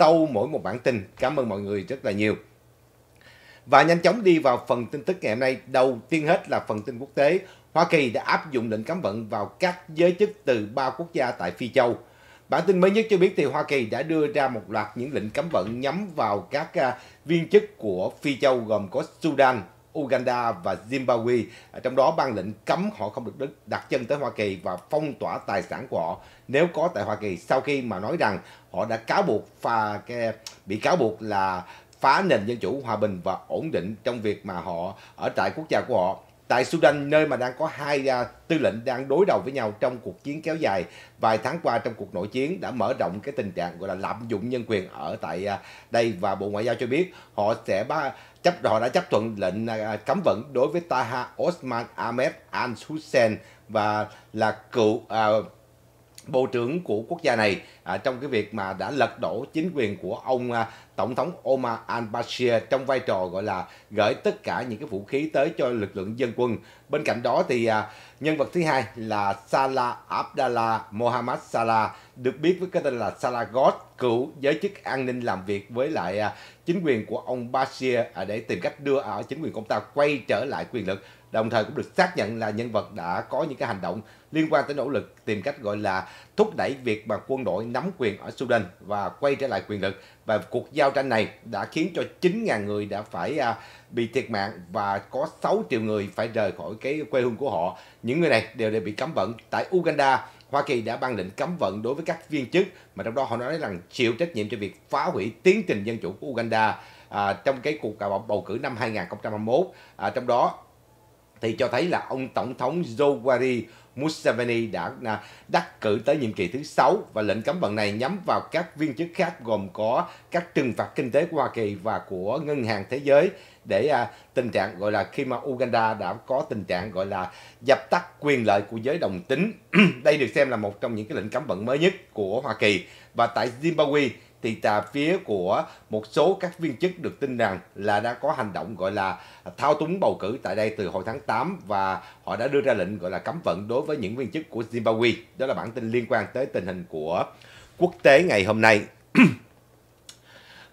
sau mỗi một bản tin. Cảm ơn mọi người rất là nhiều. Và nhanh chóng đi vào phần tin tức ngày hôm nay. Đầu tiên hết là phần tin quốc tế. Hoa Kỳ đã áp dụng lệnh cấm vận vào các giới chức từ ba quốc gia tại Phi Châu. Bản tin mới nhất cho biết thì Hoa Kỳ đã đưa ra một loạt những lệnh cấm vận nhắm vào các à, viên chức của Phi Châu gồm có Sudan, Uganda và Zimbabwe. À, trong đó ban lệnh cấm họ không được đặt chân tới Hoa Kỳ và phong tỏa tài sản của họ nếu có tại Hoa Kỳ sau khi mà nói rằng họ đã cáo buộc và bị cáo buộc là phá nền dân chủ hòa bình và ổn định trong việc mà họ ở tại quốc gia của họ Tại Sudan, nơi mà đang có hai à, tư lệnh đang đối đầu với nhau trong cuộc chiến kéo dài vài tháng qua trong cuộc nội chiến đã mở rộng cái tình trạng gọi là lạm dụng nhân quyền ở tại à, đây và Bộ Ngoại giao cho biết họ sẽ ba, chấp họ đã chấp thuận lệnh à, cấm vận đối với Taha Osman Ahmed Al Hussein và là cựu uh, bộ trưởng của quốc gia này à, trong cái việc mà đã lật đổ chính quyền của ông à, tổng thống Omar al-Bashir trong vai trò gọi là gửi tất cả những cái vũ khí tới cho lực lượng dân quân. Bên cạnh đó thì à, nhân vật thứ hai là Salah Abdallah Mohammed Salah được biết với cái tên là Salah God cựu giới chức an ninh làm việc với lại à, chính quyền của ông Bashir à, để tìm cách đưa ở à, chính quyền của ông ta quay trở lại quyền lực đồng thời cũng được xác nhận là nhân vật đã có những cái hành động liên quan tới nỗ lực tìm cách gọi là thúc đẩy việc mà quân đội nắm quyền ở Sudan và quay trở lại quyền lực. Và cuộc giao tranh này đã khiến cho 9.000 người đã phải à, bị thiệt mạng và có 6 triệu người phải rời khỏi cái quê hương của họ. Những người này đều đã bị cấm vận tại Uganda. Hoa Kỳ đã ban lệnh cấm vận đối với các viên chức mà trong đó họ nói rằng chịu trách nhiệm cho việc phá hủy tiến trình dân chủ của Uganda à, trong cái cuộc bầu cử năm 2021 à, trong đó thì cho thấy là ông tổng thống Zowari Museveni đã à, đắc cử tới nhiệm kỳ thứ 6 và lệnh cấm vận này nhắm vào các viên chức khác gồm có các trừng phạt kinh tế của Hoa Kỳ và của Ngân hàng Thế giới để à, tình trạng gọi là khi mà Uganda đã có tình trạng gọi là dập tắt quyền lợi của giới đồng tính. Đây được xem là một trong những cái lệnh cấm vận mới nhất của Hoa Kỳ. Và tại Zimbabwe thì tà phía của một số các viên chức được tin rằng là đã có hành động gọi là thao túng bầu cử tại đây từ hồi tháng 8 và họ đã đưa ra lệnh gọi là cấm vận đối với những viên chức của Zimbabwe. Đó là bản tin liên quan tới tình hình của quốc tế ngày hôm nay.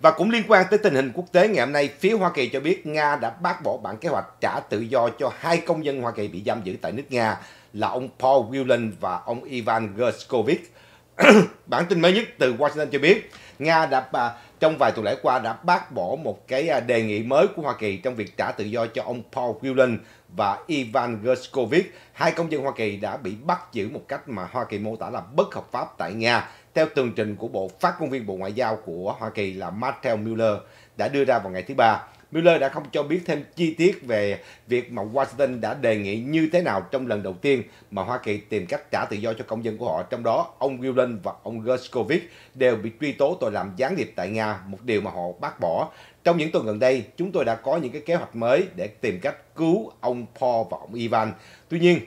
Và cũng liên quan tới tình hình quốc tế ngày hôm nay, phía Hoa Kỳ cho biết Nga đã bác bỏ bản kế hoạch trả tự do cho hai công dân Hoa Kỳ bị giam giữ tại nước Nga là ông Paul Whelan và ông Ivan Gershkovich. bản tin mới nhất từ Washington cho biết, Nga đã à, trong vài tuần lễ qua đã bác bỏ một cái à, đề nghị mới của Hoa Kỳ trong việc trả tự do cho ông Paul Whelan và Ivan Gershkovich. Hai công dân Hoa Kỳ đã bị bắt giữ một cách mà Hoa Kỳ mô tả là bất hợp pháp tại Nga. Theo tường trình của Bộ Phát ngôn viên Bộ Ngoại giao của Hoa Kỳ là Matthew Miller đã đưa ra vào ngày thứ Ba. Miller đã không cho biết thêm chi tiết về việc mà Washington đã đề nghị như thế nào trong lần đầu tiên mà Hoa Kỳ tìm cách trả tự do cho công dân của họ. Trong đó, ông Whelan và ông Gershkovich đều bị truy tố tội làm gián điệp tại Nga, một điều mà họ bác bỏ. Trong những tuần gần đây, chúng tôi đã có những cái kế hoạch mới để tìm cách cứu ông Paul và ông Ivan. Tuy nhiên,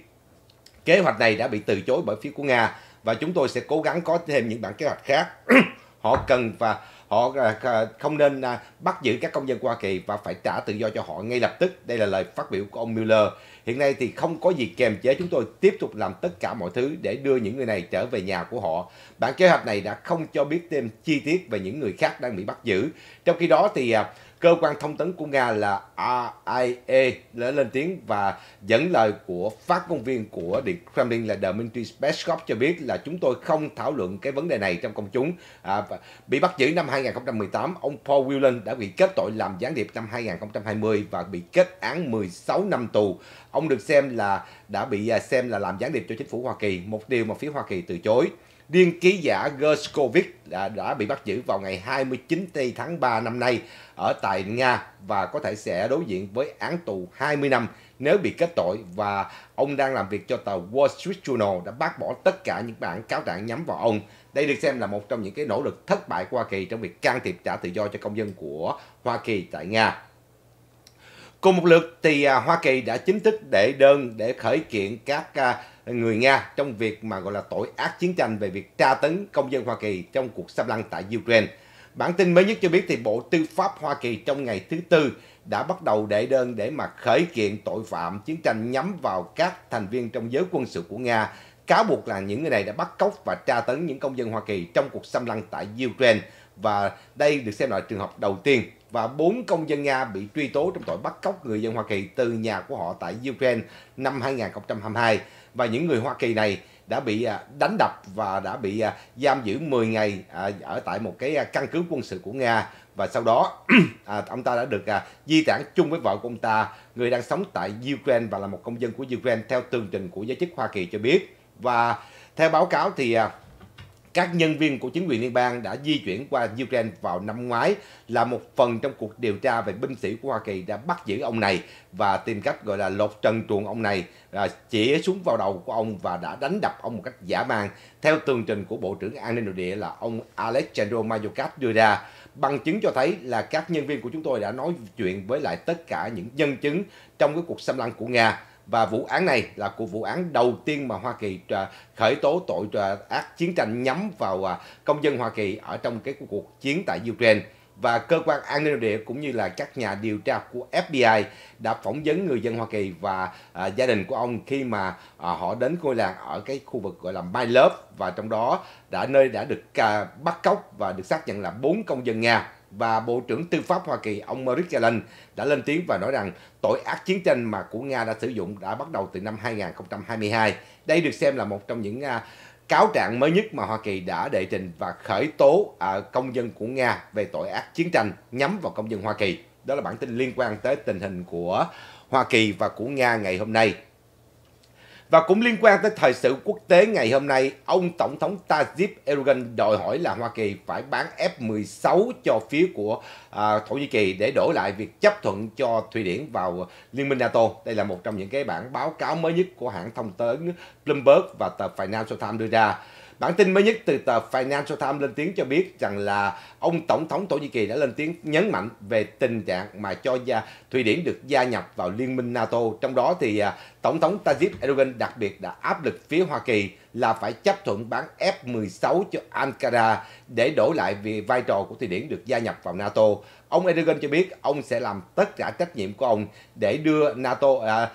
kế hoạch này đã bị từ chối bởi phía của Nga và chúng tôi sẽ cố gắng có thêm những bản kế hoạch khác. họ cần và họ à, à, không nên à, bắt giữ các công dân Hoa Kỳ và phải trả tự do cho họ ngay lập tức. Đây là lời phát biểu của ông Mueller. Hiện nay thì không có gì kềm chế chúng tôi tiếp tục làm tất cả mọi thứ để đưa những người này trở về nhà của họ. Bản kế hoạch này đã không cho biết thêm chi tiết về những người khác đang bị bắt giữ. Trong khi đó thì cơ quan thông tấn của Nga là RIA e đã lên tiếng và dẫn lời của phát ngôn viên của Điện Kremlin là Dmitry Peskov cho biết là chúng tôi không thảo luận cái vấn đề này trong công chúng. À, bị bắt giữ năm 2018, ông Paul Whelan đã bị kết tội làm gián điệp năm 2020 và bị kết án 16 năm tù. Ông được xem là đã bị à, xem là làm gián điệp cho chính phủ Hoa Kỳ, một điều mà phía Hoa Kỳ từ chối. Điên ký giả Gershkovic đã, đã bị bắt giữ vào ngày 29 tháng 3 năm nay ở tại Nga và có thể sẽ đối diện với án tù 20 năm nếu bị kết tội và ông đang làm việc cho tờ Wall Street Journal đã bác bỏ tất cả những bản cáo trạng nhắm vào ông. Đây được xem là một trong những cái nỗ lực thất bại của Hoa Kỳ trong việc can thiệp trả tự do cho công dân của Hoa Kỳ tại Nga. Cùng một lượt thì à, Hoa Kỳ đã chính thức đệ đơn để khởi kiện các à, người Nga trong việc mà gọi là tội ác chiến tranh về việc tra tấn công dân Hoa Kỳ trong cuộc xâm lăng tại Ukraine. Bản tin mới nhất cho biết thì Bộ Tư pháp Hoa Kỳ trong ngày thứ Tư đã bắt đầu đệ đơn để mà khởi kiện tội phạm chiến tranh nhắm vào các thành viên trong giới quân sự của Nga, cáo buộc là những người này đã bắt cóc và tra tấn những công dân Hoa Kỳ trong cuộc xâm lăng tại Ukraine và đây được xem là trường hợp đầu tiên và 4 công dân Nga bị truy tố trong tội bắt cóc người dân Hoa Kỳ từ nhà của họ tại Ukraine năm 2022. Và những người Hoa Kỳ này đã bị à, đánh đập và đã bị à, giam giữ 10 ngày à, ở tại một cái căn cứ quân sự của Nga và sau đó ông ta đã được di tản chung với vợ của ông ta người đang sống tại Ukraine và là một công dân của Ukraine theo tường trình của giới chức Hoa Kỳ cho biết và theo báo cáo thì các nhân viên của chính quyền liên bang đã di chuyển qua Ukraine vào năm ngoái là một phần trong cuộc điều tra về binh sĩ của Hoa Kỳ đã bắt giữ ông này và tìm cách gọi là lột trần truồng ông này, à, chỉ súng vào đầu của ông và đã đánh đập ông một cách dã man. Theo tường trình của Bộ trưởng An ninh nội địa là ông Alexandro Mayorkas đưa ra, bằng chứng cho thấy là các nhân viên của chúng tôi đã nói chuyện với lại tất cả những nhân chứng trong cái cuộc xâm lăng của Nga và vụ án này là cuộc vụ án đầu tiên mà Hoa Kỳ à, khởi tố tội à, ác chiến tranh nhắm vào à, công dân Hoa Kỳ ở trong cái cuộc chiến tại Ukraine và cơ quan an ninh địa cũng như là các nhà điều tra của FBI đã phỏng vấn người dân Hoa Kỳ và à, gia đình của ông khi mà à, họ đến ngôi làng ở cái khu vực gọi là My Love và trong đó đã nơi đã được à, bắt cóc và được xác nhận là bốn công dân Nga và Bộ trưởng Tư pháp Hoa Kỳ ông Merrick Garland đã lên tiếng và nói rằng tội ác chiến tranh mà của Nga đã sử dụng đã bắt đầu từ năm 2022. Đây được xem là một trong những à, cáo trạng mới nhất mà Hoa Kỳ đã đệ trình và khởi tố à, công dân của Nga về tội ác chiến tranh nhắm vào công dân Hoa Kỳ. Đó là bản tin liên quan tới tình hình của Hoa Kỳ và của Nga ngày hôm nay. Và cũng liên quan tới thời sự quốc tế ngày hôm nay, ông Tổng thống Tayyip Erdogan đòi hỏi là Hoa Kỳ phải bán F-16 cho phía của à, Thổ Nhĩ Kỳ để đổi lại việc chấp thuận cho Thụy Điển vào Liên minh NATO. Đây là một trong những cái bản báo cáo mới nhất của hãng thông tấn Bloomberg và tờ Financial Times đưa ra. Bản tin mới nhất từ tờ Financial Times lên tiếng cho biết rằng là ông Tổng thống Thổ Nhĩ Kỳ đã lên tiếng nhấn mạnh về tình trạng mà cho gia Thụy Điển được gia nhập vào Liên minh NATO. Trong đó thì à, Tổng thống Tayyip Erdogan đặc biệt đã áp lực phía Hoa Kỳ là phải chấp thuận bán F-16 cho Ankara để đổi lại vì vai trò của Thụy Điển được gia nhập vào NATO. Ông Erdogan cho biết ông sẽ làm tất cả trách nhiệm của ông để đưa NATO à,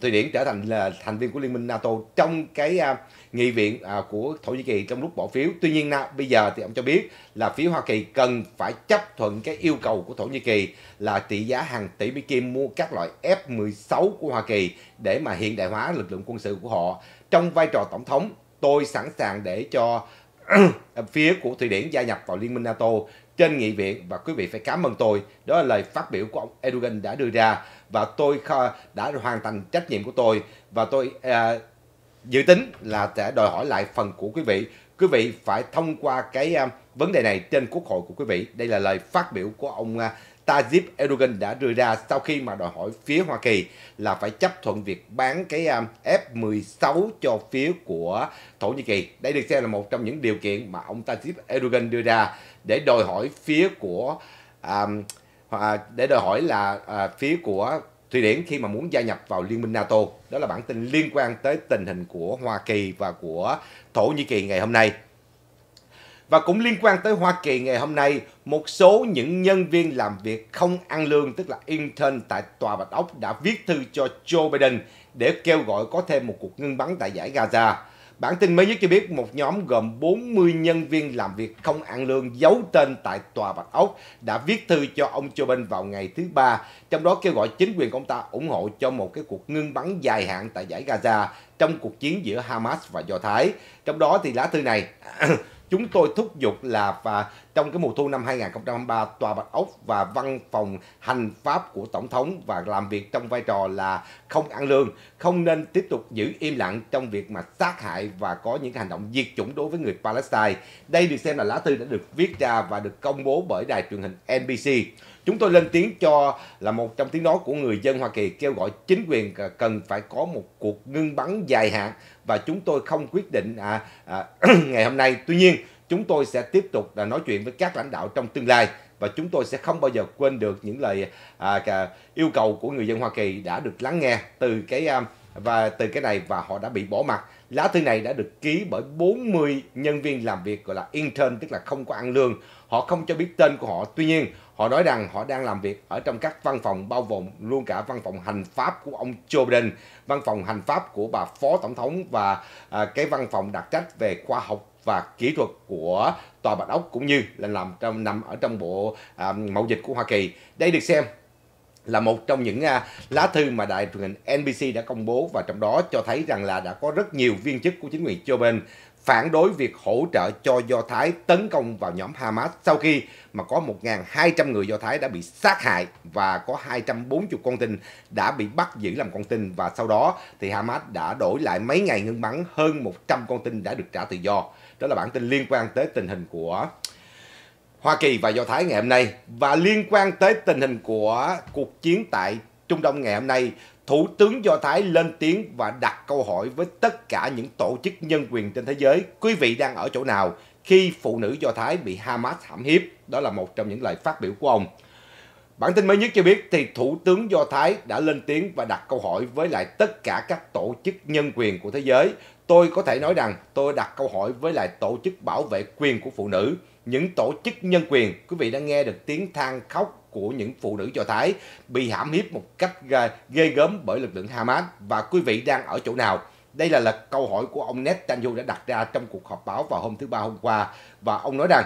Thụy Điển trở thành là thành viên của Liên minh NATO trong cái à, nghị viện à, của Thổ Nhĩ Kỳ trong lúc bỏ phiếu. Tuy nhiên na, bây giờ thì ông cho biết là phía Hoa Kỳ cần phải chấp thuận cái yêu cầu của Thổ Nhĩ Kỳ là trị giá hàng tỷ Mỹ Kim mua các loại F-16 của Hoa Kỳ để mà hiện đại hóa lực lượng quân sự của họ. Trong vai trò tổng thống, tôi sẵn sàng để cho phía của Thụy Điển gia nhập vào Liên minh NATO trên nghị viện và quý vị phải cảm ơn tôi. Đó là lời phát biểu của ông Erdogan đã đưa ra và tôi đã hoàn thành trách nhiệm của tôi và tôi uh, dự tính là sẽ đòi hỏi lại phần của quý vị quý vị phải thông qua cái à, vấn đề này trên quốc hội của quý vị đây là lời phát biểu của ông à, Tajip Erdogan đã đưa ra sau khi mà đòi hỏi phía Hoa Kỳ là phải chấp thuận việc bán cái à, F-16 cho phía của Thổ Nhĩ Kỳ. Đây được xem là một trong những điều kiện mà ông Tajip Erdogan đưa ra để đòi hỏi phía của à, để đòi hỏi là à, phía của Thụy Điển khi mà muốn gia nhập vào Liên minh NATO, đó là bản tin liên quan tới tình hình của Hoa Kỳ và của Thổ Nhĩ Kỳ ngày hôm nay. Và cũng liên quan tới Hoa Kỳ ngày hôm nay, một số những nhân viên làm việc không ăn lương, tức là intern tại Tòa Bạch Ốc đã viết thư cho Joe Biden để kêu gọi có thêm một cuộc ngưng bắn tại giải Gaza. Bản tin mới nhất cho biết một nhóm gồm 40 nhân viên làm việc không ăn lương giấu tên tại Tòa Bạch Ốc đã viết thư cho ông Joe Biden vào ngày thứ Ba, trong đó kêu gọi chính quyền của ông ta ủng hộ cho một cái cuộc ngưng bắn dài hạn tại giải Gaza trong cuộc chiến giữa Hamas và Do Thái. Trong đó thì lá thư này chúng tôi thúc giục là và trong cái mùa thu năm 2023 tòa Bạch Ốc và văn phòng hành pháp của tổng thống và làm việc trong vai trò là không ăn lương không nên tiếp tục giữ im lặng trong việc mà sát hại và có những hành động diệt chủng đối với người Palestine đây được xem là lá thư đã được viết ra và được công bố bởi đài truyền hình NBC Chúng tôi lên tiếng cho là một trong tiếng nói của người dân Hoa Kỳ kêu gọi chính quyền cần phải có một cuộc ngưng bắn dài hạn và chúng tôi không quyết định à, à, ngày hôm nay. Tuy nhiên, chúng tôi sẽ tiếp tục là nói chuyện với các lãnh đạo trong tương lai và chúng tôi sẽ không bao giờ quên được những lời à, yêu cầu của người dân Hoa Kỳ đã được lắng nghe từ cái à, và từ cái này và họ đã bị bỏ mặt. Lá thư này đã được ký bởi 40 nhân viên làm việc gọi là intern tức là không có ăn lương. Họ không cho biết tên của họ. Tuy nhiên, Họ nói rằng họ đang làm việc ở trong các văn phòng bao gồm luôn cả văn phòng hành pháp của ông Joe Biden, văn phòng hành pháp của bà Phó Tổng thống và à, cái văn phòng đặc trách về khoa học và kỹ thuật của Tòa Bạch Ốc cũng như là làm trong nằm ở trong bộ à, mậu dịch của Hoa Kỳ. Đây được xem là một trong những uh, lá thư mà đại truyền hình NBC đã công bố và trong đó cho thấy rằng là đã có rất nhiều viên chức của chính quyền Joe Biden phản đối việc hỗ trợ cho Do Thái tấn công vào nhóm Hamas sau khi mà có 1.200 người Do Thái đã bị sát hại và có 240 con tin đã bị bắt giữ làm con tin và sau đó thì Hamas đã đổi lại mấy ngày ngưng bắn hơn 100 con tin đã được trả tự do. Đó là bản tin liên quan tới tình hình của Hoa Kỳ và Do Thái ngày hôm nay và liên quan tới tình hình của cuộc chiến tại Trung Đông ngày hôm nay Thủ tướng Do Thái lên tiếng và đặt câu hỏi với tất cả những tổ chức nhân quyền trên thế giới, quý vị đang ở chỗ nào khi phụ nữ Do Thái bị Hamas hãm hiếp? Đó là một trong những lời phát biểu của ông. Bản tin mới nhất cho biết thì Thủ tướng Do Thái đã lên tiếng và đặt câu hỏi với lại tất cả các tổ chức nhân quyền của thế giới. Tôi có thể nói rằng tôi đặt câu hỏi với lại Tổ chức Bảo vệ Quyền của Phụ nữ, những tổ chức nhân quyền. Quý vị đã nghe được tiếng than khóc của những phụ nữ Do Thái bị hãm hiếp một cách ghê, gớm bởi lực lượng Hamas và quý vị đang ở chỗ nào? Đây là, là câu hỏi của ông Netanyahu đã đặt ra trong cuộc họp báo vào hôm thứ Ba hôm qua và ông nói rằng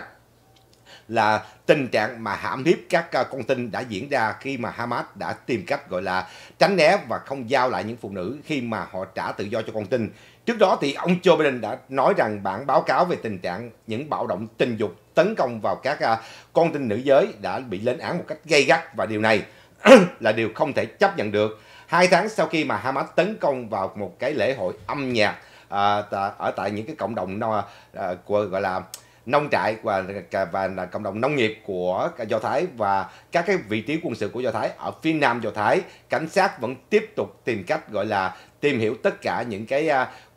là tình trạng mà hãm hiếp các à, con tin đã diễn ra khi mà Hamas đã tìm cách gọi là tránh né và không giao lại những phụ nữ khi mà họ trả tự do cho con tin. Trước đó thì ông Joe Biden đã nói rằng bản báo cáo về tình trạng những bạo động tình dục tấn công vào các à, con tin nữ giới đã bị lên án một cách gay gắt và điều này là điều không thể chấp nhận được. Hai tháng sau khi mà Hamas tấn công vào một cái lễ hội âm nhạc à, ở tại những cái cộng đồng no, à, của gọi là nông trại và à, và là cộng đồng nông nghiệp của Do Thái và các cái vị trí quân sự của Do Thái ở phía nam Do Thái, cảnh sát vẫn tiếp tục tìm cách gọi là tìm hiểu tất cả những cái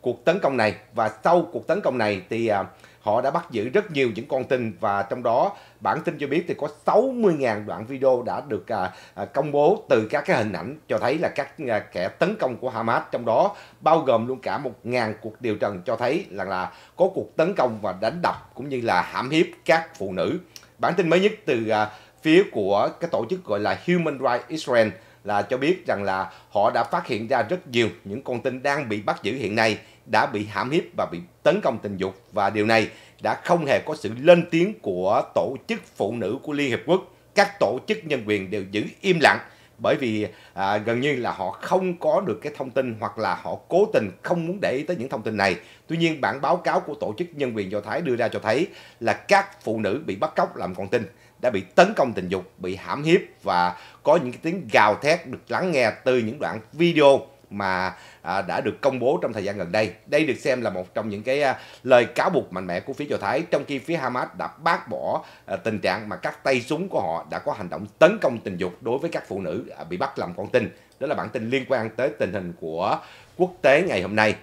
cuộc tấn công này và sau cuộc tấn công này thì à, họ đã bắt giữ rất nhiều những con tin và trong đó bản tin cho biết thì có 60.000 đoạn video đã được à, à, công bố từ các cái hình ảnh cho thấy là các à, kẻ tấn công của Hamas trong đó bao gồm luôn cả 1.000 cuộc điều trần cho thấy là là có cuộc tấn công và đánh đập cũng như là hãm hiếp các phụ nữ. Bản tin mới nhất từ à, phía của cái tổ chức gọi là Human Rights Israel là cho biết rằng là họ đã phát hiện ra rất nhiều những con tin đang bị bắt giữ hiện nay đã bị hãm hiếp và bị tấn công tình dục và điều này đã không hề có sự lên tiếng của tổ chức phụ nữ của Liên Hiệp Quốc. Các tổ chức nhân quyền đều giữ im lặng bởi vì à, gần như là họ không có được cái thông tin hoặc là họ cố tình không muốn để ý tới những thông tin này. Tuy nhiên bản báo cáo của tổ chức nhân quyền Do Thái đưa ra cho thấy là các phụ nữ bị bắt cóc làm con tin đã bị tấn công tình dục, bị hãm hiếp và có những cái tiếng gào thét được lắng nghe từ những đoạn video mà à, đã được công bố trong thời gian gần đây. Đây được xem là một trong những cái à, lời cáo buộc mạnh mẽ của phía Do Thái, trong khi phía Hamas đã bác bỏ à, tình trạng mà các tay súng của họ đã có hành động tấn công tình dục đối với các phụ nữ bị bắt làm con tin. Đó là bản tin liên quan tới tình hình của quốc tế ngày hôm nay.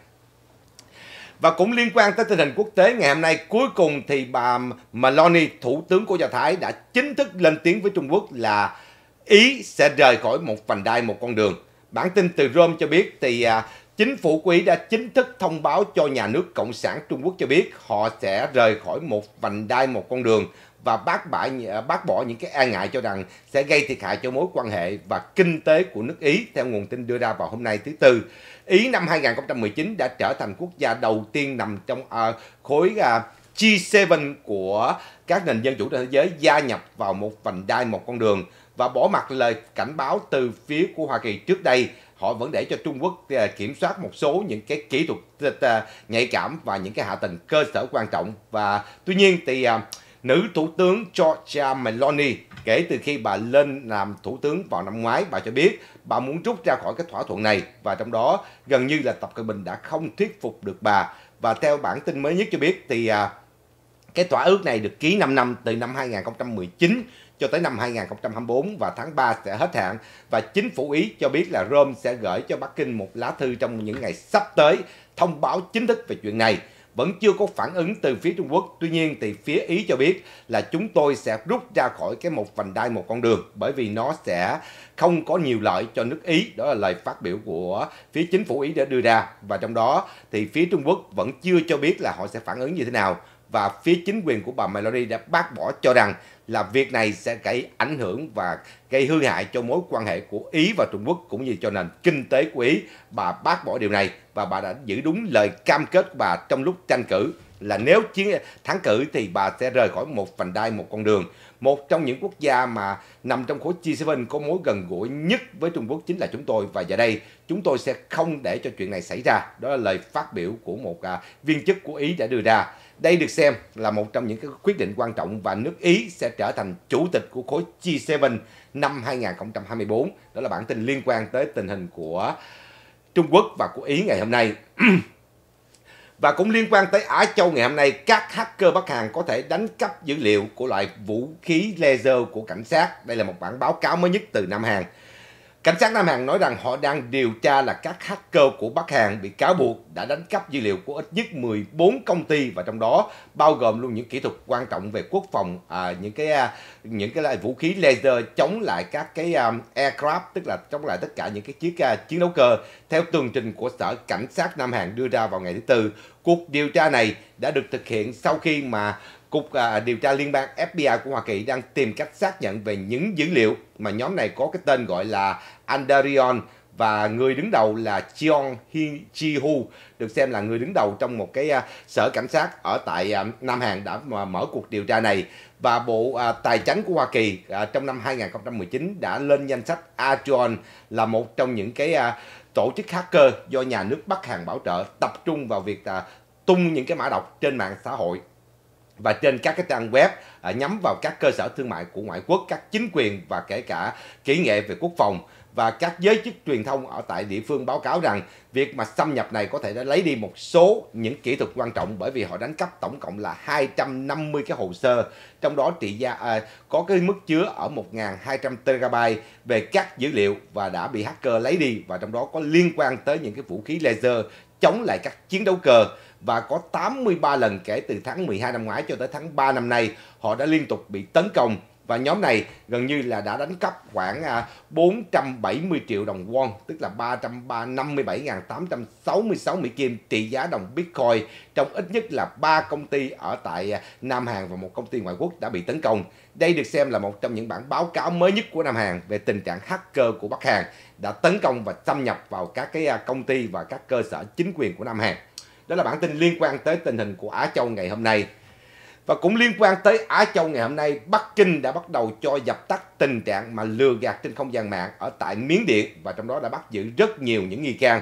Và cũng liên quan tới tình hình quốc tế ngày hôm nay, cuối cùng thì bà Maloney, thủ tướng của Do Thái đã chính thức lên tiếng với Trung Quốc là Ý sẽ rời khỏi một vành đai một con đường. Bản tin từ Rome cho biết thì à, chính phủ Quý đã chính thức thông báo cho nhà nước Cộng sản Trung Quốc cho biết họ sẽ rời khỏi một vành đai một con đường và bác bãi à, bác bỏ những cái e ngại cho rằng sẽ gây thiệt hại cho mối quan hệ và kinh tế của nước Ý theo nguồn tin đưa ra vào hôm nay thứ tư. Ý năm 2019 đã trở thành quốc gia đầu tiên nằm trong uh, khối uh, à, G7 của các nền dân chủ trên thế giới gia nhập vào một vành đai một con đường và bỏ mặt lời cảnh báo từ phía của Hoa Kỳ trước đây họ vẫn để cho Trung Quốc à, kiểm soát một số những cái kỹ thuật à, à, nhạy cảm và những cái hạ tầng cơ sở quan trọng và tuy nhiên thì nữ thủ tướng Georgia Meloni kể từ khi bà lên làm thủ tướng vào năm ngoái bà cho biết bà muốn rút ra khỏi cái thỏa thuận này và trong đó gần như là Tập Cận Bình đã không thuyết phục được bà và theo bản tin mới nhất cho biết thì cái thỏa ước này được ký 5 năm từ năm 2019 cho tới năm 2024 và tháng 3 sẽ hết hạn và chính phủ Ý cho biết là Rome sẽ gửi cho Bắc Kinh một lá thư trong những ngày sắp tới thông báo chính thức về chuyện này vẫn chưa có phản ứng từ phía Trung Quốc. Tuy nhiên thì phía Ý cho biết là chúng tôi sẽ rút ra khỏi cái một vành đai một con đường bởi vì nó sẽ không có nhiều lợi cho nước Ý. Đó là lời phát biểu của phía chính phủ Ý đã đưa ra và trong đó thì phía Trung Quốc vẫn chưa cho biết là họ sẽ phản ứng như thế nào và phía chính quyền của bà Meloni đã bác bỏ cho rằng là việc này sẽ gây ảnh hưởng và gây hư hại cho mối quan hệ của Ý và Trung Quốc cũng như cho nền kinh tế của Ý. Bà bác bỏ điều này và bà đã giữ đúng lời cam kết của bà trong lúc tranh cử là nếu chiến thắng cử thì bà sẽ rời khỏi một vành đai một con đường. Một trong những quốc gia mà nằm trong khối G7 có mối gần gũi nhất với Trung Quốc chính là chúng tôi và giờ đây chúng tôi sẽ không để cho chuyện này xảy ra. Đó là lời phát biểu của một à, viên chức của Ý đã đưa ra. Đây được xem là một trong những cái quyết định quan trọng và nước Ý sẽ trở thành chủ tịch của khối G7 năm 2024. Đó là bản tin liên quan tới tình hình của Trung Quốc và của Ý ngày hôm nay. và cũng liên quan tới Á Châu ngày hôm nay, các hacker Bắc Hàn có thể đánh cắp dữ liệu của loại vũ khí laser của cảnh sát. Đây là một bản báo cáo mới nhất từ Nam Hàn. Cảnh sát Nam Hàn nói rằng họ đang điều tra là các hacker của Bắc Hàn bị cáo buộc đã đánh cắp dữ liệu của ít nhất 14 công ty và trong đó bao gồm luôn những kỹ thuật quan trọng về quốc phòng, à, những cái à, những cái loại vũ khí laser chống lại các cái um, aircraft tức là chống lại tất cả những cái chiếc uh, chiến đấu cơ theo tường trình của Sở Cảnh sát Nam Hàn đưa ra vào ngày thứ tư. Cuộc điều tra này đã được thực hiện sau khi mà Cục à, điều tra liên bang FBI của Hoa Kỳ đang tìm cách xác nhận về những dữ liệu mà nhóm này có cái tên gọi là Andarion và người đứng đầu là Cheon Chi Hu được xem là người đứng đầu trong một cái à, sở cảnh sát ở tại à, Nam Hàn đã mở cuộc điều tra này và Bộ Tài chính của Hoa Kỳ trong năm 2019 đã lên danh sách Atrion là một trong những cái tổ chức hacker do nhà nước Bắc Hàn bảo trợ tập trung vào việc tung những cái mã độc trên mạng xã hội và trên các cái trang web à, nhắm vào các cơ sở thương mại của ngoại quốc, các chính quyền và kể cả kỹ nghệ về quốc phòng và các giới chức truyền thông ở tại địa phương báo cáo rằng việc mà xâm nhập này có thể đã lấy đi một số những kỹ thuật quan trọng bởi vì họ đánh cắp tổng cộng là 250 cái hồ sơ trong đó trị giá à, có cái mức chứa ở 1.200 terabyte về các dữ liệu và đã bị hacker lấy đi và trong đó có liên quan tới những cái vũ khí laser chống lại các chiến đấu cơ và có 83 lần kể từ tháng 12 năm ngoái cho tới tháng 3 năm nay họ đã liên tục bị tấn công và nhóm này gần như là đã đánh cắp khoảng 470 à, triệu đồng won, tức là 357.866 Mỹ Kim trị giá đồng Bitcoin trong ít nhất là 3 công ty ở tại à, Nam Hàn và một công ty ngoại quốc đã bị tấn công. Đây được xem là một trong những bản báo cáo mới nhất của Nam Hàn về tình trạng hacker của Bắc Hàn đã tấn công và xâm nhập vào các cái à, công ty và các cơ sở chính quyền của Nam Hàn. Đó là bản tin liên quan tới tình hình của Á Châu ngày hôm nay. Và cũng liên quan tới Á Châu ngày hôm nay, Bắc Kinh đã bắt đầu cho dập tắt tình trạng mà lừa gạt trên không gian mạng ở tại Miến Điện và trong đó đã bắt giữ rất nhiều những nghi can.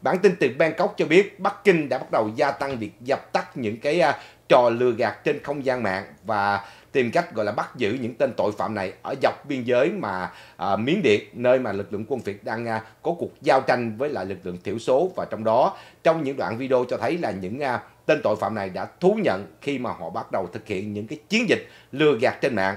Bản tin từ Bangkok cho biết Bắc Kinh đã bắt đầu gia tăng việc dập tắt những cái à, trò lừa gạt trên không gian mạng và tìm cách gọi là bắt giữ những tên tội phạm này ở dọc biên giới mà à, Miến Điện nơi mà lực lượng quân Việt đang à, có cuộc giao tranh với lại lực lượng thiểu số và trong đó trong những đoạn video cho thấy là những à, tên tội phạm này đã thú nhận khi mà họ bắt đầu thực hiện những cái chiến dịch lừa gạt trên mạng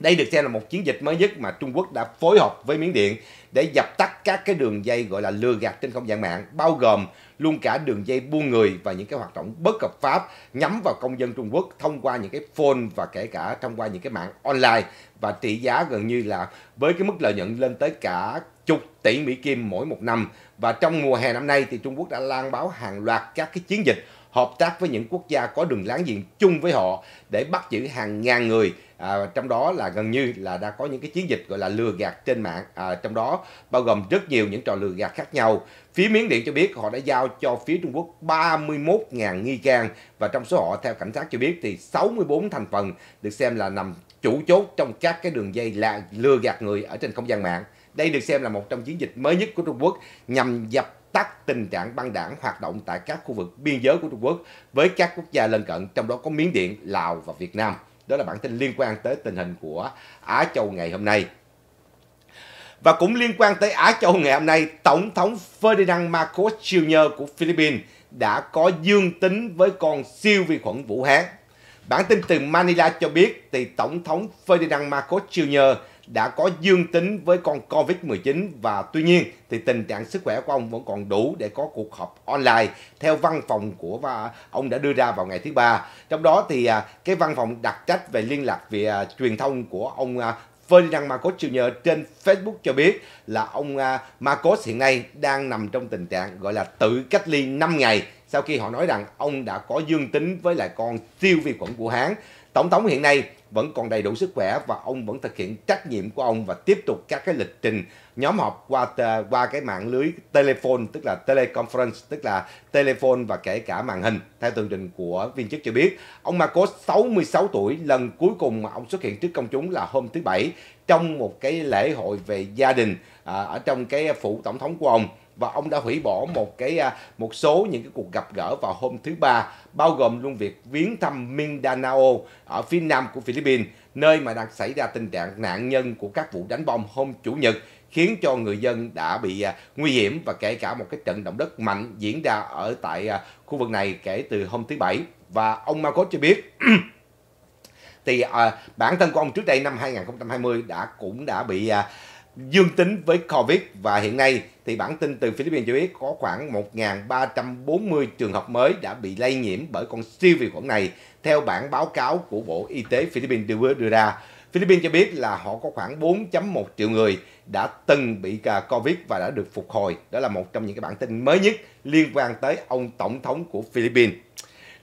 đây được xem là một chiến dịch mới nhất mà Trung Quốc đã phối hợp với Miến Điện để dập tắt các cái đường dây gọi là lừa gạt trên không gian mạng, bao gồm luôn cả đường dây buôn người và những cái hoạt động bất hợp pháp nhắm vào công dân Trung Quốc thông qua những cái phone và kể cả thông qua những cái mạng online và trị giá gần như là với cái mức lợi nhuận lên tới cả chục tỷ Mỹ Kim mỗi một năm. Và trong mùa hè năm nay thì Trung Quốc đã lan báo hàng loạt các cái chiến dịch hợp tác với những quốc gia có đường láng giềng chung với họ để bắt giữ hàng ngàn người à, trong đó là gần như là đã có những cái chiến dịch gọi là lừa gạt trên mạng à, trong đó bao gồm rất nhiều những trò lừa gạt khác nhau phía Miến Điện cho biết họ đã giao cho phía Trung Quốc 31.000 nghi can và trong số họ theo cảnh sát cho biết thì 64 thành phần được xem là nằm chủ chốt trong các cái đường dây là lừa gạt người ở trên không gian mạng đây được xem là một trong chiến dịch mới nhất của Trung Quốc nhằm dập tắt tình trạng băng đảng hoạt động tại các khu vực biên giới của Trung Quốc với các quốc gia lân cận, trong đó có Miến Điện, Lào và Việt Nam. Đó là bản tin liên quan tới tình hình của Á Châu ngày hôm nay. Và cũng liên quan tới Á Châu ngày hôm nay, Tổng thống Ferdinand Marcos Jr. của Philippines đã có dương tính với con siêu vi khuẩn Vũ Hán. Bản tin từ Manila cho biết thì Tổng thống Ferdinand Marcos Jr đã có dương tính với con COVID-19 và tuy nhiên thì tình trạng sức khỏe của ông vẫn còn đủ để có cuộc họp online theo văn phòng của và ông đã đưa ra vào ngày thứ ba. Trong đó thì à, cái văn phòng đặc trách về liên lạc về truyền thông của ông à, Ferdinand Marcos Jr. trên Facebook cho biết là ông à, Marcos hiện nay đang nằm trong tình trạng gọi là tự cách ly 5 ngày sau khi họ nói rằng ông đã có dương tính với lại con siêu vi khuẩn của hãng. Tổng thống hiện nay vẫn còn đầy đủ sức khỏe và ông vẫn thực hiện trách nhiệm của ông và tiếp tục các cái lịch trình nhóm họp qua qua cái mạng lưới telephone tức là teleconference tức là telephone và kể cả màn hình theo tường trình của viên chức cho biết ông Marcos 66 tuổi lần cuối cùng mà ông xuất hiện trước công chúng là hôm thứ bảy trong một cái lễ hội về gia đình à, ở trong cái phủ tổng thống của ông và ông đã hủy bỏ một cái à, một số những cái cuộc gặp gỡ vào hôm thứ ba bao gồm luôn việc viếng thăm Mindanao ở phía nam của Philippines nơi mà đang xảy ra tình trạng nạn nhân của các vụ đánh bom hôm chủ nhật khiến cho người dân đã bị à, nguy hiểm và kể cả một cái trận động đất mạnh diễn ra ở tại à, khu vực này kể từ hôm thứ bảy và ông Marcos cho biết thì à, bản thân của ông trước đây năm 2020 đã cũng đã bị à, dương tính với Covid và hiện nay thì bản tin từ Philippines cho biết có khoảng 1.340 trường hợp mới đã bị lây nhiễm bởi con siêu vi khuẩn này theo bản báo cáo của Bộ Y tế Philippines đưa, đưa ra. Philippines cho biết là họ có khoảng 4.1 triệu người đã từng bị à, Covid và đã được phục hồi. Đó là một trong những cái bản tin mới nhất liên quan tới ông Tổng thống của Philippines.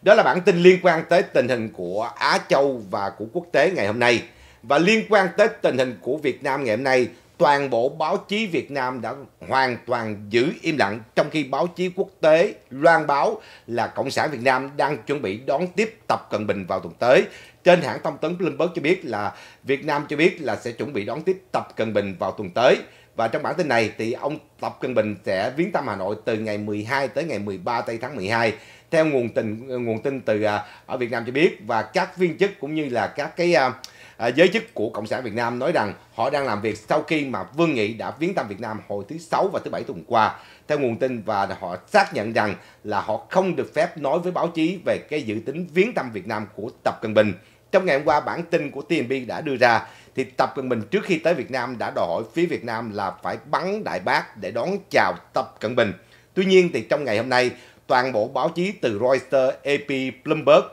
Đó là bản tin liên quan tới tình hình của Á Châu và của quốc tế ngày hôm nay. Và liên quan tới tình hình của Việt Nam ngày hôm nay toàn bộ báo chí Việt Nam đã hoàn toàn giữ im lặng trong khi báo chí quốc tế loan báo là Cộng sản Việt Nam đang chuẩn bị đón tiếp Tập Cận Bình vào tuần tới. Trên hãng thông tấn Bloomberg cho biết là Việt Nam cho biết là sẽ chuẩn bị đón tiếp Tập Cận Bình vào tuần tới. Và trong bản tin này thì ông Tập Cận Bình sẽ viếng thăm Hà Nội từ ngày 12 tới ngày 13 tây tháng 12. Theo nguồn tin nguồn tin từ à, ở Việt Nam cho biết và các viên chức cũng như là các cái à, À, giới chức của Cộng sản Việt Nam nói rằng họ đang làm việc sau khi mà Vương Nghị đã viếng thăm Việt Nam hồi thứ sáu và thứ bảy tuần qua. Theo nguồn tin và họ xác nhận rằng là họ không được phép nói với báo chí về cái dự tính viếng thăm Việt Nam của Tập Cận Bình. Trong ngày hôm qua, bản tin của TNB đã đưa ra thì Tập Cận Bình trước khi tới Việt Nam đã đòi hỏi phía Việt Nam là phải bắn đại bác để đón chào Tập Cận Bình. Tuy nhiên thì trong ngày hôm nay, toàn bộ báo chí từ Reuters, AP, Bloomberg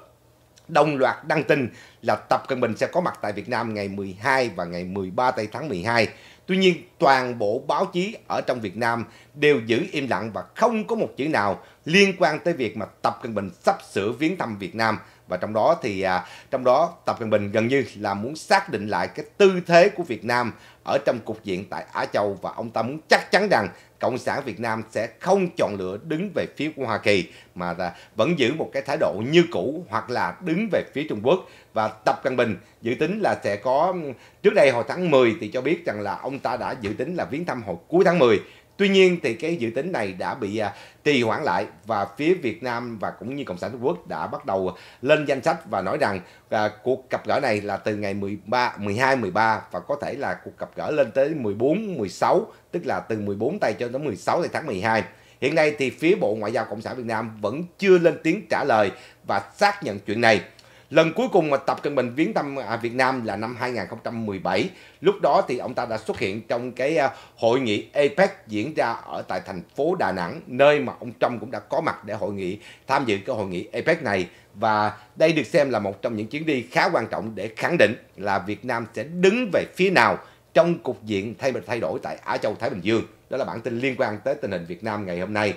đồng loạt đăng tin là Tập Cận Bình sẽ có mặt tại Việt Nam ngày 12 và ngày 13 tây tháng 12. Tuy nhiên, toàn bộ báo chí ở trong Việt Nam đều giữ im lặng và không có một chữ nào liên quan tới việc mà Tập Cận Bình sắp sửa viếng thăm Việt Nam và trong đó thì à, trong đó Tập Cận Bình gần như là muốn xác định lại cái tư thế của Việt Nam ở trong cục diện tại Á Châu và ông ta muốn chắc chắn rằng Cộng sản Việt Nam sẽ không chọn lựa đứng về phía của Hoa Kỳ mà vẫn giữ một cái thái độ như cũ hoặc là đứng về phía Trung Quốc và Tập Cận Bình dự tính là sẽ có trước đây hồi tháng 10 thì cho biết rằng là ông ta đã dự tính là viếng thăm hồi cuối tháng 10 Tuy nhiên thì cái dự tính này đã bị à, trì hoãn lại và phía Việt Nam và cũng như Cộng sản Trung Quốc đã bắt đầu lên danh sách và nói rằng à, cuộc gặp gỡ này là từ ngày 13, 12, 13 và có thể là cuộc gặp gỡ lên tới 14, 16 tức là từ 14 tây cho đến 16 tây tháng 12. Hiện nay thì phía Bộ Ngoại giao Cộng sản Việt Nam vẫn chưa lên tiếng trả lời và xác nhận chuyện này. Lần cuối cùng mà Tập Cận Bình viếng thăm à, Việt Nam là năm 2017. Lúc đó thì ông ta đã xuất hiện trong cái à, hội nghị APEC diễn ra ở tại thành phố Đà Nẵng, nơi mà ông Trump cũng đã có mặt để hội nghị tham dự cái hội nghị APEC này và đây được xem là một trong những chuyến đi khá quan trọng để khẳng định là Việt Nam sẽ đứng về phía nào trong cục diện thay đổi tại Á Châu Thái Bình Dương. Đó là bản tin liên quan tới tình hình Việt Nam ngày hôm nay.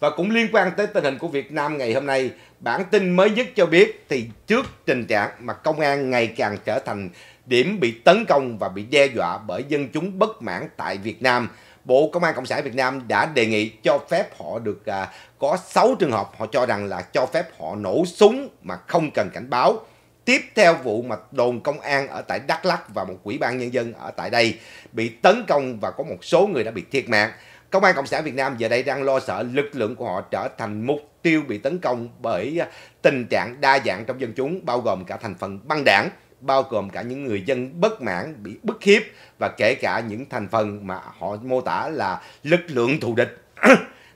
Và cũng liên quan tới tình hình của Việt Nam ngày hôm nay, bản tin mới nhất cho biết thì trước tình trạng mà công an ngày càng trở thành điểm bị tấn công và bị đe dọa bởi dân chúng bất mãn tại Việt Nam, Bộ Công an Cộng sản Việt Nam đã đề nghị cho phép họ được à, có 6 trường hợp họ cho rằng là cho phép họ nổ súng mà không cần cảnh báo. Tiếp theo vụ mà đồn công an ở tại Đắk Lắk và một quỹ ban nhân dân ở tại đây bị tấn công và có một số người đã bị thiệt mạng. Công an Cộng sản Việt Nam giờ đây đang lo sợ lực lượng của họ trở thành mục tiêu bị tấn công bởi à, tình trạng đa dạng trong dân chúng, bao gồm cả thành phần băng đảng, bao gồm cả những người dân bất mãn, bị bức hiếp và kể cả những thành phần mà họ mô tả là lực lượng thù địch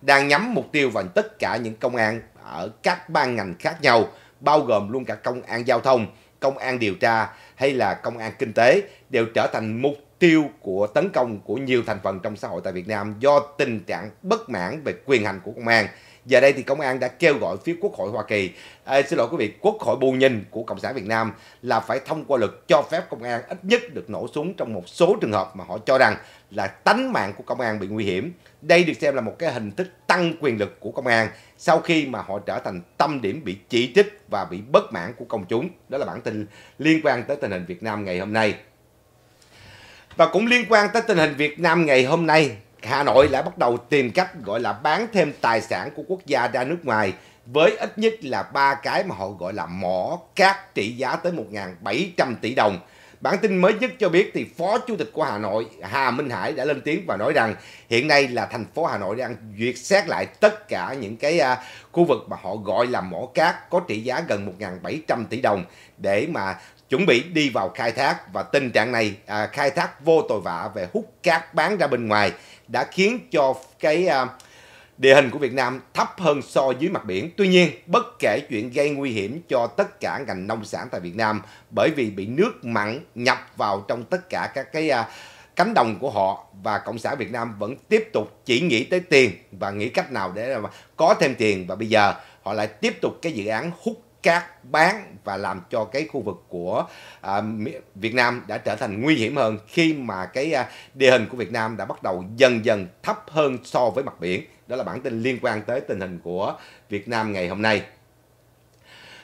đang nhắm mục tiêu vào tất cả những công an ở các ban ngành khác nhau, bao gồm luôn cả công an giao thông, công an điều tra hay là công an kinh tế đều trở thành mục tiêu của tấn công của nhiều thành phần trong xã hội tại Việt Nam do tình trạng bất mãn về quyền hành của công an. Giờ đây thì công an đã kêu gọi phía Quốc hội Hoa Kỳ, à, xin lỗi quý vị, Quốc hội bù nhìn của Cộng sản Việt Nam là phải thông qua luật cho phép công an ít nhất được nổ súng trong một số trường hợp mà họ cho rằng là tánh mạng của công an bị nguy hiểm. Đây được xem là một cái hình thức tăng quyền lực của công an sau khi mà họ trở thành tâm điểm bị chỉ trích và bị bất mãn của công chúng. Đó là bản tin liên quan tới tình hình Việt Nam ngày hôm nay. Và cũng liên quan tới tình hình Việt Nam ngày hôm nay, Hà Nội đã bắt đầu tìm cách gọi là bán thêm tài sản của quốc gia ra nước ngoài với ít nhất là ba cái mà họ gọi là mỏ cát trị giá tới 1.700 tỷ đồng. Bản tin mới nhất cho biết thì Phó Chủ tịch của Hà Nội Hà Minh Hải đã lên tiếng và nói rằng hiện nay là thành phố Hà Nội đang duyệt xét lại tất cả những cái à, khu vực mà họ gọi là mỏ cát có trị giá gần 1.700 tỷ đồng để mà chuẩn bị đi vào khai thác và tình trạng này à, khai thác vô tội vạ về hút cát bán ra bên ngoài đã khiến cho cái à, địa hình của Việt Nam thấp hơn so dưới mặt biển. Tuy nhiên, bất kể chuyện gây nguy hiểm cho tất cả ngành nông sản tại Việt Nam bởi vì bị nước mặn nhập vào trong tất cả các cái à, cánh đồng của họ và Cộng sản Việt Nam vẫn tiếp tục chỉ nghĩ tới tiền và nghĩ cách nào để có thêm tiền và bây giờ họ lại tiếp tục cái dự án hút cát bán và làm cho cái khu vực của à, Việt Nam đã trở thành nguy hiểm hơn khi mà cái à, địa hình của Việt Nam đã bắt đầu dần dần thấp hơn so với mặt biển. Đó là bản tin liên quan tới tình hình của Việt Nam ngày hôm nay.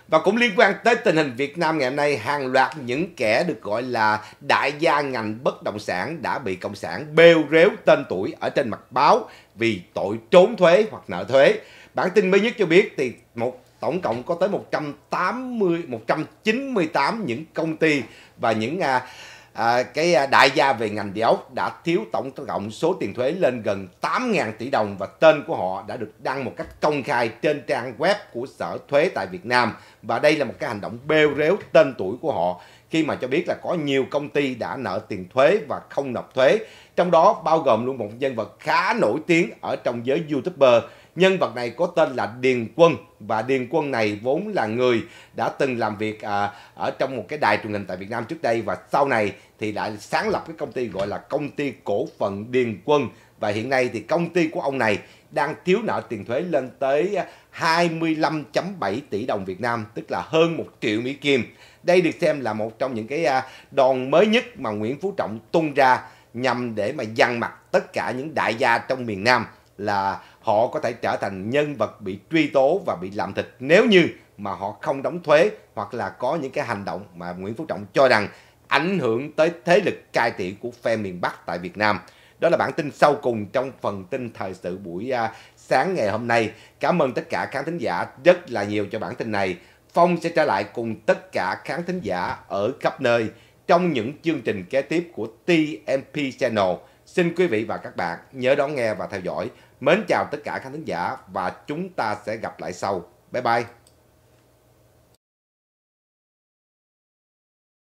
Và cũng liên quan tới tình hình Việt Nam ngày hôm nay, hàng loạt những kẻ được gọi là đại gia ngành bất động sản đã bị Cộng sản bêu rếu tên tuổi ở trên mặt báo vì tội trốn thuế hoặc nợ thuế. Bản tin mới nhất cho biết thì một tổng cộng có tới 180 198 những công ty và những à, à, cái à, đại gia về ngành địa ốc đã thiếu tổng cộng số tiền thuế lên gần 8.000 tỷ đồng và tên của họ đã được đăng một cách công khai trên trang web của Sở Thuế tại Việt Nam và đây là một cái hành động bêu rếu tên tuổi của họ khi mà cho biết là có nhiều công ty đã nợ tiền thuế và không nộp thuế trong đó bao gồm luôn một nhân vật khá nổi tiếng ở trong giới YouTuber Nhân vật này có tên là Điền Quân và Điền Quân này vốn là người đã từng làm việc à, ở trong một cái đài truyền hình tại Việt Nam trước đây và sau này thì lại sáng lập cái công ty gọi là công ty cổ phần Điền Quân và hiện nay thì công ty của ông này đang thiếu nợ tiền thuế lên tới 25.7 tỷ đồng Việt Nam, tức là hơn 1 triệu Mỹ Kim. Đây được xem là một trong những cái à, đòn mới nhất mà Nguyễn Phú Trọng tung ra nhằm để mà dằn mặt tất cả những đại gia trong miền Nam là họ có thể trở thành nhân vật bị truy tố và bị làm thịt nếu như mà họ không đóng thuế hoặc là có những cái hành động mà Nguyễn Phú Trọng cho rằng ảnh hưởng tới thế lực cai trị của phe miền Bắc tại Việt Nam. Đó là bản tin sau cùng trong phần tin thời sự buổi à, sáng ngày hôm nay. Cảm ơn tất cả khán thính giả rất là nhiều cho bản tin này. Phong sẽ trở lại cùng tất cả khán thính giả ở khắp nơi trong những chương trình kế tiếp của TMP Channel. Xin quý vị và các bạn nhớ đón nghe và theo dõi. Mến chào tất cả khán thính giả và chúng ta sẽ gặp lại sau. Bye bye!